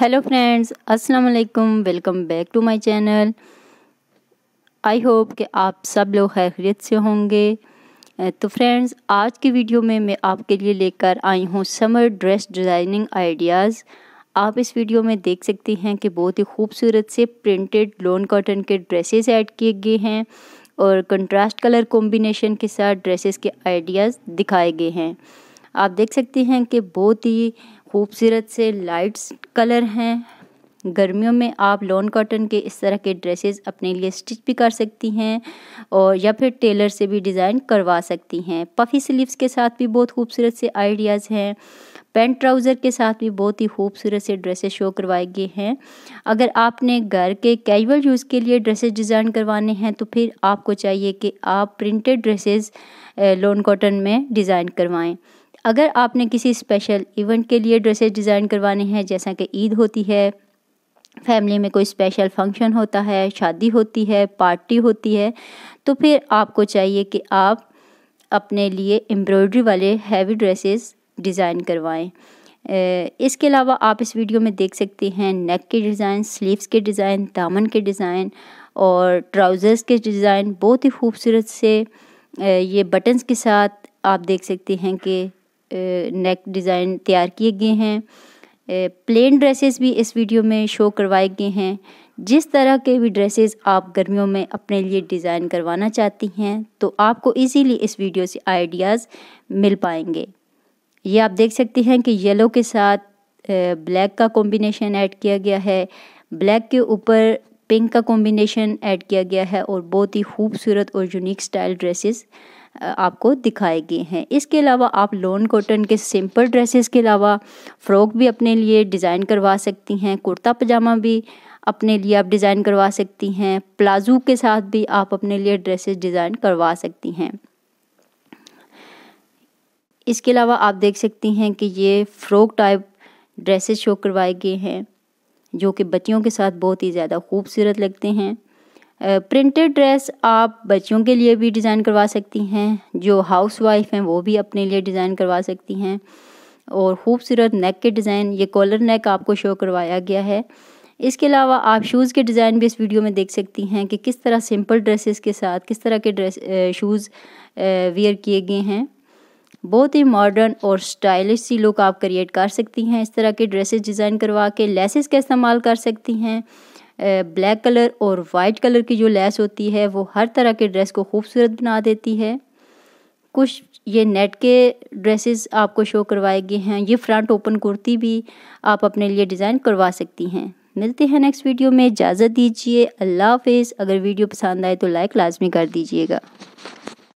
hello friends अस्सलाम वालेकुम welcome back to my channel I hope कि आप सब लोग खैरियत से होंगे तो फ्रेंड्स आज की वीडियो में मैं आपके लिए लेकर आई हूँ समर ड्रेस डिज़ाइनिंग आइडियाज़ आप इस वीडियो में देख सकते हैं कि बहुत ही खूबसूरत से प्रिंटेड लोन कॉटन के ड्रेसेस ऐड किए गए हैं और कंट्रास्ट कलर कॉम्बिनेशन के साथ ड्रेसेस के आइडियाज़ दिखाए गए हैं आप देख सकते हैं कि बहुत ही खूबसूरत से लाइट्स कलर हैं गर्मियों में आप लॉन कॉटन के इस तरह के ड्रेसेस अपने लिए स्टिच भी कर सकती हैं और या फिर टेलर से भी डिज़ाइन करवा सकती हैं पफ़ी स्लीव्स के साथ भी बहुत खूबसूरत से आइडियाज़ हैं पेंट ट्राउज़र के साथ भी बहुत ही खूबसूरत से ड्रेसेस शो करवाए गए हैं अगर आपने घर के कैजुअल यूज़ के लिए ड्रेसेस डिज़ाइन करवाने हैं तो फिर आपको चाहिए कि आप प्रिंटेड ड्रेसेस लॉन कॉटन में डिज़ाइन करवाएं अगर आपने किसी स्पेशल इवेंट के लिए ड्रेसेस डिज़ाइन करवाने हैं जैसा कि ईद होती है फैमिली में कोई स्पेशल फंक्शन होता है शादी होती है पार्टी होती है तो फिर आपको चाहिए कि आप अपने लिए एम्ब्रॉयडरी वाले हैवी ड्रेसेस डिज़ाइन करवाएं इसके अलावा आप इस वीडियो में देख सकते हैं नेक के डिज़ाइन स्लीव्स के डिज़ाइन दामन के डिज़ाइन और ट्राउज़र्स के डिज़ाइन बहुत ही खूबसूरत से ये बटन्स के साथ आप देख सकते हैं कि नेक डिज़ाइन तैयार किए गए हैं प्लेन ड्रेसेस भी इस वीडियो में शो करवाए गए हैं जिस तरह के भी ड्रेसेस आप गर्मियों में अपने लिए डिज़ाइन करवाना चाहती हैं तो आपको इजीली इस वीडियो से आइडियाज़ मिल पाएंगे ये आप देख सकते हैं कि येलो के साथ ब्लैक का कॉम्बिनेशन ऐड किया गया है ब्लैक के ऊपर पिंक का कॉम्बिनेशन ऐड किया गया है और बहुत ही खूबसूरत और यूनिक स्टाइल ड्रेसेस आपको दिखाए गए हैं इसके अलावा आप लोन कॉटन के सिंपल ड्रेसेस के अलावा फ़्रॉक भी अपने लिए डिज़ाइन करवा सकती हैं कुर्ता पजामा भी अपने लिए आप डिज़ाइन करवा सकती हैं प्लाजो के साथ भी आप अपने लिए ड्रेसेस डिज़ाइन करवा सकती हैं इसके अलावा आप देख सकती हैं कि ये फ़्रॉक टाइप ड्रेसेस शो करवाए गए हैं जो कि बच्चियों के साथ बहुत ही ज़्यादा खूबसूरत लगते हैं प्रिंटेड ड्रेस आप बच्चों के लिए भी डिज़ाइन करवा सकती हैं जो हाउस वाइफ हैं वो भी अपने लिए डिज़ाइन करवा सकती हैं और ख़ूबसूरत नेक के डिज़ाइन ये कॉलर नेक आपको शो करवाया गया है इसके अलावा आप शूज़ के डिज़ाइन भी इस वीडियो में देख सकती हैं कि किस तरह सिंपल ड्रेसेस के साथ किस तरह के ड्रेस शूज़ वेयर किए गए हैं बहुत ही मॉडर्न और स्टाइलिश सी लुक आप क्रिएट कर सकती हैं इस तरह के ड्रेसेस डिज़ाइन करवा के लेसेस का इस्तेमाल कर सकती हैं ब्लैक कलर और वाइट कलर की जो लेस होती है वो हर तरह के ड्रेस को खूबसूरत बना देती है कुछ ये नेट के ड्रेसेस आपको शो करवाए गए हैं ये फ्रंट ओपन कुर्ती भी आप अपने लिए डिज़ाइन करवा सकती हैं मिलते हैं नेक्स्ट वीडियो में इजाज़त दीजिए अल्लाह हाफिज़ अगर वीडियो पसंद आए तो लाइक लाजमी कर दीजिएगा